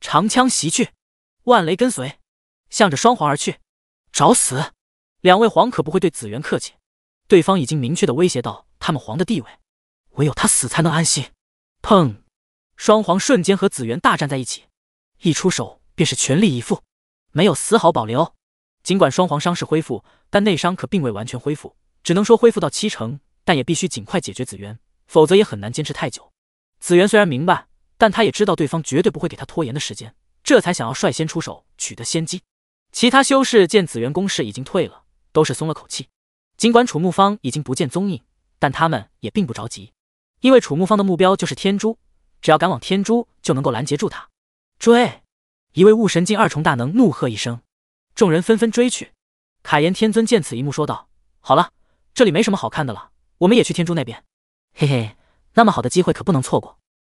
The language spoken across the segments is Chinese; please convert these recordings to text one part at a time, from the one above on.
长枪袭去，万雷跟随，向着双皇而去，找死！两位皇可不会对紫园客气，对方已经明确的威胁到他们皇的地位，唯有他死才能安心。砰！双皇瞬间和紫园大战在一起，一出手便是全力以赴，没有丝毫保留。尽管双皇伤势恢复，但内伤可并未完全恢复，只能说恢复到七成，但也必须尽快解决紫园，否则也很难坚持太久。紫园虽然明白。但他也知道对方绝对不会给他拖延的时间，这才想要率先出手取得先机。其他修士见紫元攻势已经退了，都是松了口气。尽管楚木方已经不见踪影，但他们也并不着急，因为楚木方的目标就是天珠，只要赶往天珠就能够拦截住他。追！一位悟神境二重大能怒喝一声，众人纷纷追去。卡颜天尊见此一幕，说道：“好了，这里没什么好看的了，我们也去天珠那边。”嘿嘿，那么好的机会可不能错过。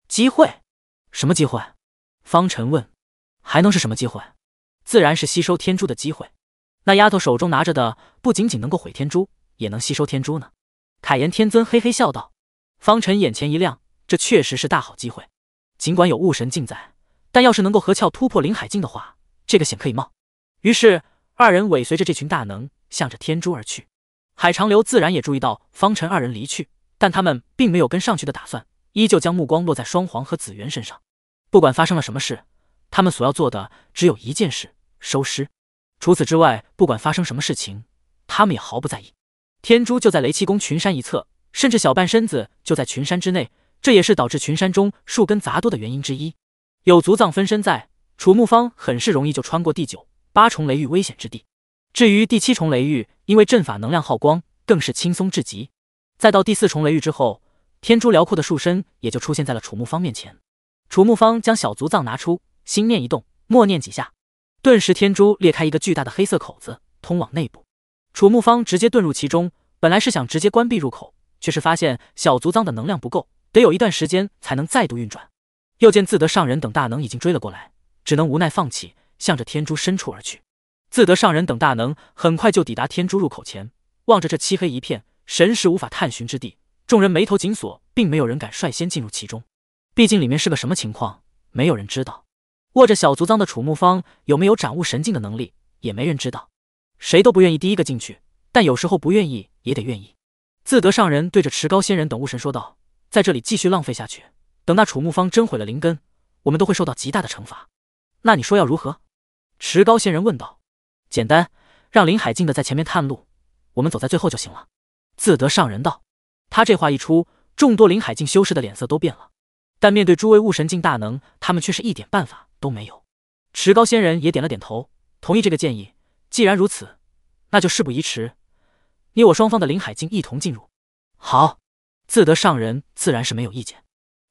机会。什么机会？方辰问。还能是什么机会？自然是吸收天珠的机会。那丫头手中拿着的，不仅仅能够毁天珠，也能吸收天珠呢。凯炎天尊嘿嘿笑道。方辰眼前一亮，这确实是大好机会。尽管有雾神镜在，但要是能够合窍突破临海境的话，这个险可以冒。于是二人尾随着这群大能，向着天珠而去。海长流自然也注意到方辰二人离去，但他们并没有跟上去的打算。依旧将目光落在双黄和紫元身上。不管发生了什么事，他们所要做的只有一件事：收尸。除此之外，不管发生什么事情，他们也毫不在意。天珠就在雷七宫群山一侧，甚至小半身子就在群山之内。这也是导致群山中树根杂多的原因之一。有足藏分身在，楚木方很是容易就穿过第九八重雷域危险之地。至于第七重雷域，因为阵法能量耗光，更是轻松至极。再到第四重雷域之后。天珠辽阔的树身也就出现在了楚木方面前。楚木方将小足藏拿出，心念一动，默念几下，顿时天珠裂开一个巨大的黑色口子，通往内部。楚木方直接遁入其中。本来是想直接关闭入口，却是发现小足脏的能量不够，得有一段时间才能再度运转。又见自得上人等大能已经追了过来，只能无奈放弃，向着天珠深处而去。自得上人等大能很快就抵达天珠入口前，望着这漆黑一片、神识无法探寻之地，众人眉头紧锁。并没有人敢率先进入其中，毕竟里面是个什么情况，没有人知道。握着小族脏的楚木方有没有斩悟神境的能力，也没人知道。谁都不愿意第一个进去，但有时候不愿意也得愿意。自得上人对着持高仙人等悟神说道：“在这里继续浪费下去，等那楚木方真毁了灵根，我们都会受到极大的惩罚。那你说要如何？”持高仙人问道。“简单，让林海静的在前面探路，我们走在最后就行了。”自得上人道。他这话一出。众多林海境修士的脸色都变了，但面对诸位悟神境大能，他们却是一点办法都没有。持高仙人也点了点头，同意这个建议。既然如此，那就事不宜迟，你我双方的林海境一同进入。好，自得上人自然是没有意见。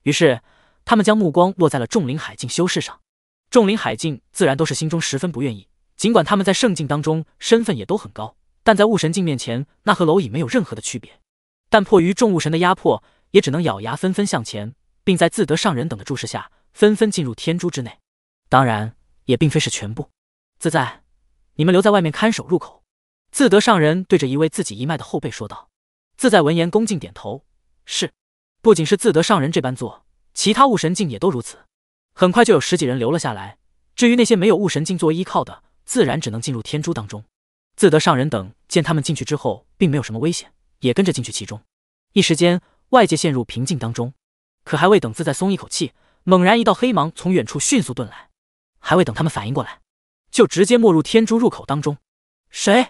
于是，他们将目光落在了众林海境修士上。众林海境自然都是心中十分不愿意，尽管他们在圣境当中身份也都很高，但在悟神境面前，那和蝼蚁没有任何的区别。但迫于众物神的压迫，也只能咬牙纷纷向前，并在自得上人等的注视下，纷纷进入天珠之内。当然，也并非是全部。自在，你们留在外面看守入口。”自得上人对着一位自己一脉的后辈说道。自在闻言恭敬点头：“是。”不仅是自得上人这般做，其他悟神境也都如此。很快就有十几人留了下来。至于那些没有悟神境作为依靠的，自然只能进入天珠当中。自得上人等见他们进去之后，并没有什么危险。也跟着进去其中，一时间外界陷入平静当中。可还未等自在松一口气，猛然一道黑芒从远处迅速遁来，还未等他们反应过来，就直接没入天珠入口当中。谁？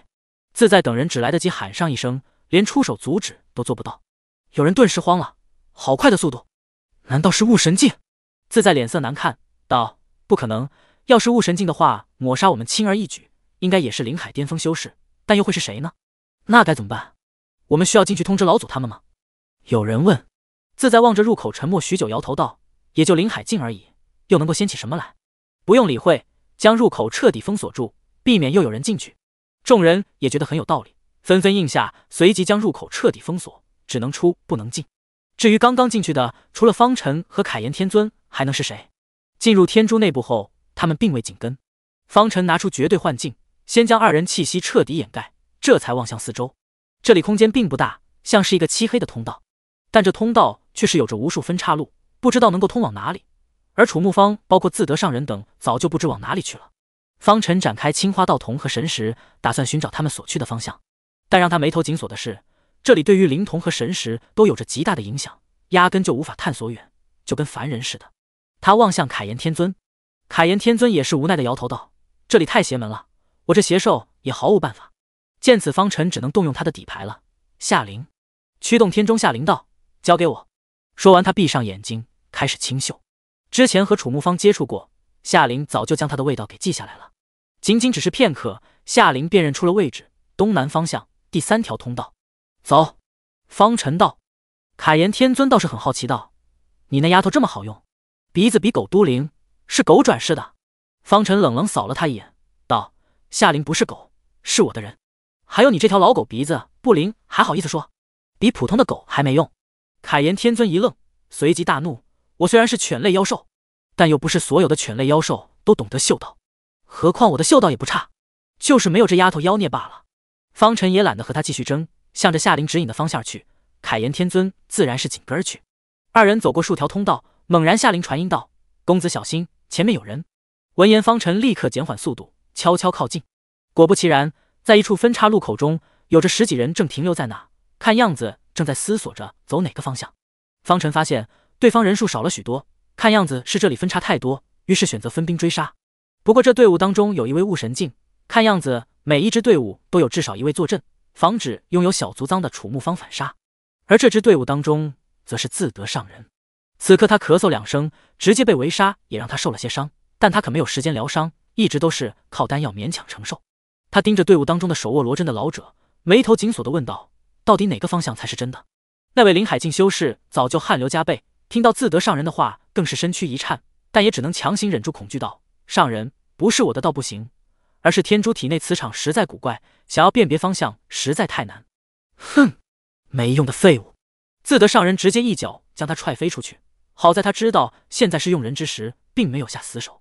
自在等人只来得及喊上一声，连出手阻止都做不到。有人顿时慌了，好快的速度，难道是雾神境？自在脸色难看，道：“不可能，要是雾神境的话，抹杀我们轻而易举，应该也是灵海巅峰修士，但又会是谁呢？那该怎么办？”我们需要进去通知老祖他们吗？有人问。自在望着入口，沉默许久，摇头道：“也就林海境而已，又能够掀起什么来？不用理会，将入口彻底封锁住，避免又有人进去。”众人也觉得很有道理，纷纷应下，随即将入口彻底封锁，只能出不能进。至于刚刚进去的，除了方辰和凯炎天尊，还能是谁？进入天珠内部后，他们并未紧跟。方辰拿出绝对幻境，先将二人气息彻底掩盖，这才望向四周。这里空间并不大，像是一个漆黑的通道，但这通道却是有着无数分岔路，不知道能够通往哪里。而楚慕芳包括自得上人等早就不知往哪里去了。方辰展开青花道童和神识，打算寻找他们所去的方向，但让他眉头紧锁的是，这里对于灵童和神识都有着极大的影响，压根就无法探索远，就跟凡人似的。他望向凯岩天尊，凯岩天尊也是无奈的摇头道：“这里太邪门了，我这邪兽也毫无办法。”见此，方辰只能动用他的底牌了。夏灵，驱动天中夏灵道，交给我。说完，他闭上眼睛，开始清秀。之前和楚慕芳接触过，夏灵早就将他的味道给记下来了。仅仅只是片刻，夏灵辨认出了位置，东南方向第三条通道。走。方辰道。凯颜天尊倒是很好奇道：“你那丫头这么好用，鼻子比狗都灵，是狗转世的？”方辰冷冷扫了他一眼，道：“夏灵不是狗，是我的人。”还有你这条老狗鼻子不灵，还好意思说，比普通的狗还没用。凯颜天尊一愣，随即大怒：“我虽然是犬类妖兽，但又不是所有的犬类妖兽都懂得嗅道，何况我的嗅道也不差，就是没有这丫头妖孽罢了。”方辰也懒得和他继续争，向着夏灵指引的方向去。凯颜天尊自然是紧跟去。二人走过数条通道，猛然夏灵传音道：“公子小心，前面有人。”闻言，方辰立刻减缓速度，悄悄靠近。果不其然。在一处分叉路口中，有着十几人正停留在那，看样子正在思索着走哪个方向。方辰发现对方人数少了许多，看样子是这里分叉太多，于是选择分兵追杀。不过这队伍当中有一位雾神镜，看样子每一支队伍都有至少一位坐镇，防止拥有小族脏的楚木方反杀。而这支队伍当中则是自得上人。此刻他咳嗽两声，直接被围杀，也让他受了些伤。但他可没有时间疗伤，一直都是靠丹药勉强承受。他盯着队伍当中的手握罗针的老者，眉头紧锁的问道：“到底哪个方向才是真的？”那位林海境修士早就汗流浃背，听到自得上人的话，更是身躯一颤，但也只能强行忍住恐惧道：“上人，不是我的道不行，而是天珠体内磁场实在古怪，想要辨别方向实在太难。”哼，没用的废物！自得上人直接一脚将他踹飞出去。好在他知道现在是用人之时，并没有下死手，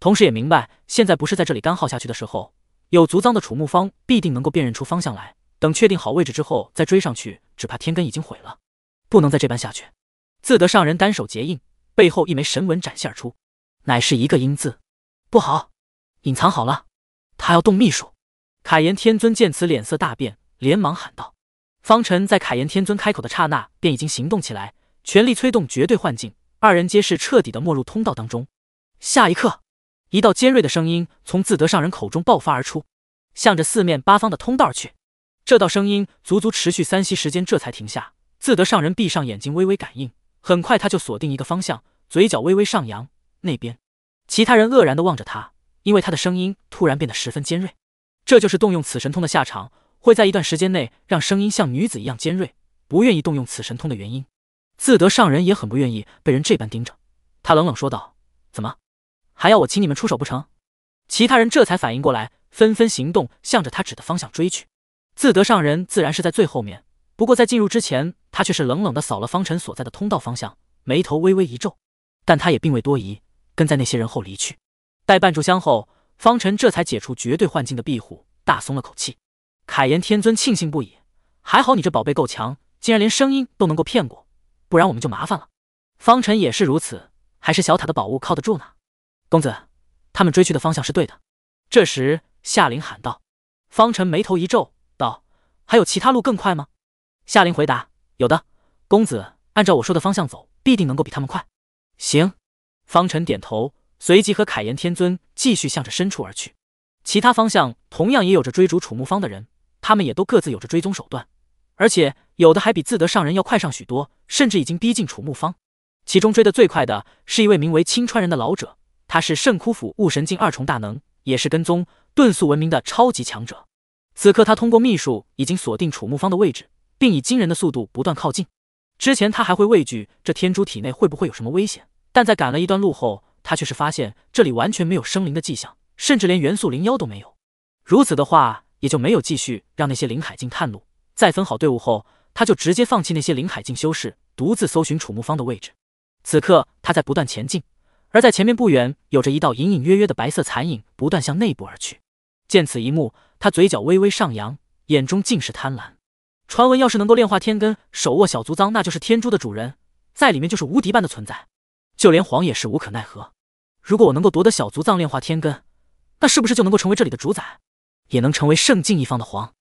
同时也明白现在不是在这里干耗下去的时候。有足脏的楚木方必定能够辨认出方向来。等确定好位置之后再追上去，只怕天根已经毁了，不能再这般下去。自得上人单手结印，背后一枚神纹展现而出，乃是一个“阴”字。不好，隐藏好了，他要动秘术。凯炎天尊见此脸色大变，连忙喊道：“方辰，在凯炎天尊开口的刹那便已经行动起来，全力催动绝对幻境，二人皆是彻底的没入通道当中。”下一刻。一道尖锐的声音从自得上人口中爆发而出，向着四面八方的通道而去。这道声音足足持续三息时间，这才停下。自得上人闭上眼睛，微微感应，很快他就锁定一个方向，嘴角微微上扬。那边，其他人愕然地望着他，因为他的声音突然变得十分尖锐。这就是动用此神通的下场，会在一段时间内让声音像女子一样尖锐。不愿意动用此神通的原因，自得上人也很不愿意被人这般盯着。他冷冷说道：“怎么？”还要我请你们出手不成？其他人这才反应过来，纷纷行动，向着他指的方向追去。自得上人自然是在最后面，不过在进入之前，他却是冷冷的扫了方辰所在的通道方向，眉头微微一皱。但他也并未多疑，跟在那些人后离去。待半炷香后，方辰这才解除绝对幻境的庇护，大松了口气。凯颜天尊庆幸不已：“还好你这宝贝够强，竟然连声音都能够骗过，不然我们就麻烦了。”方辰也是如此，还是小塔的宝物靠得住呢。公子，他们追去的方向是对的。这时，夏琳喊道：“方辰，眉头一皱，道：‘还有其他路更快吗？’夏琳回答：‘有的，公子，按照我说的方向走，必定能够比他们快。’行。”方辰点头，随即和凯炎天尊继续向着深处而去。其他方向同样也有着追逐楚慕芳的人，他们也都各自有着追踪手段，而且有的还比自得上人要快上许多，甚至已经逼近楚慕芳。其中追得最快的是一位名为青川人的老者。他是圣枯府悟神境二重大能，也是跟踪遁速文明的超级强者。此刻，他通过秘术已经锁定楚慕芳的位置，并以惊人的速度不断靠近。之前他还会畏惧这天珠体内会不会有什么危险，但在赶了一段路后，他却是发现这里完全没有生灵的迹象，甚至连元素灵妖都没有。如此的话，也就没有继续让那些灵海境探路。在分好队伍后，他就直接放弃那些灵海境修士，独自搜寻楚慕芳的位置。此刻，他在不断前进。而在前面不远，有着一道隐隐约约的白色残影，不断向内部而去。见此一幕，他嘴角微微上扬，眼中尽是贪婪。传闻，要是能够炼化天根，手握小足脏，那就是天珠的主人，在里面就是无敌般的存在。就连皇也是无可奈何。如果我能够夺得小足脏，炼化天根，那是不是就能够成为这里的主宰，也能成为圣境一方的皇？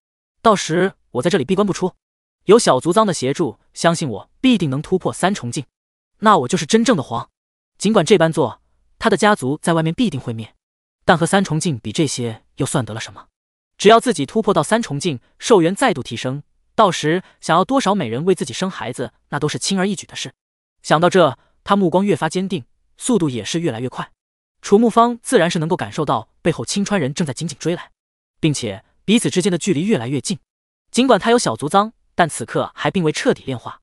到时我在这里闭关不出，有小足脏的协助，相信我必定能突破三重境。那我就是真正的皇。尽管这般做，他的家族在外面必定会灭，但和三重境比，这些又算得了什么？只要自己突破到三重境，寿元再度提升，到时想要多少美人为自己生孩子，那都是轻而易举的事。想到这，他目光越发坚定，速度也是越来越快。楚木芳自然是能够感受到背后青川人正在紧紧追来，并且彼此之间的距离越来越近。尽管他有小族脏，但此刻还并未彻底炼化，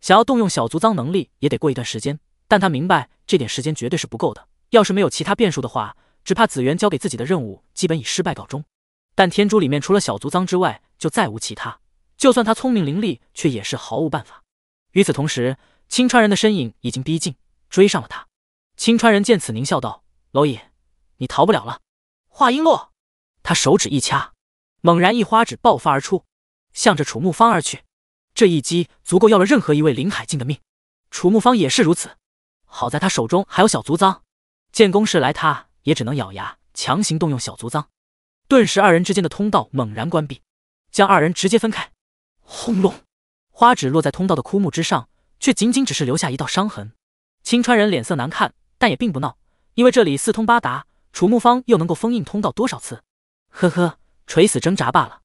想要动用小族脏能力，也得过一段时间。但他明白，这点时间绝对是不够的。要是没有其他变数的话，只怕紫元交给自己的任务基本以失败告终。但天珠里面除了小族脏之外，就再无其他。就算他聪明伶俐，却也是毫无办法。与此同时，青川人的身影已经逼近，追上了他。青川人见此，狞笑道：“蝼蚁，你逃不了了！”话音落，他手指一掐，猛然一花指爆发而出，向着楚木芳而去。这一击足够要了任何一位林海境的命，楚木芳也是如此。好在他手中还有小族脏，见攻势来，他也只能咬牙强行动用小族脏。顿时，二人之间的通道猛然关闭，将二人直接分开。轰隆，花纸落在通道的枯木之上，却仅仅只是留下一道伤痕。青川人脸色难看，但也并不闹，因为这里四通八达，楚木方又能够封印通道多少次？呵呵，垂死挣扎罢了。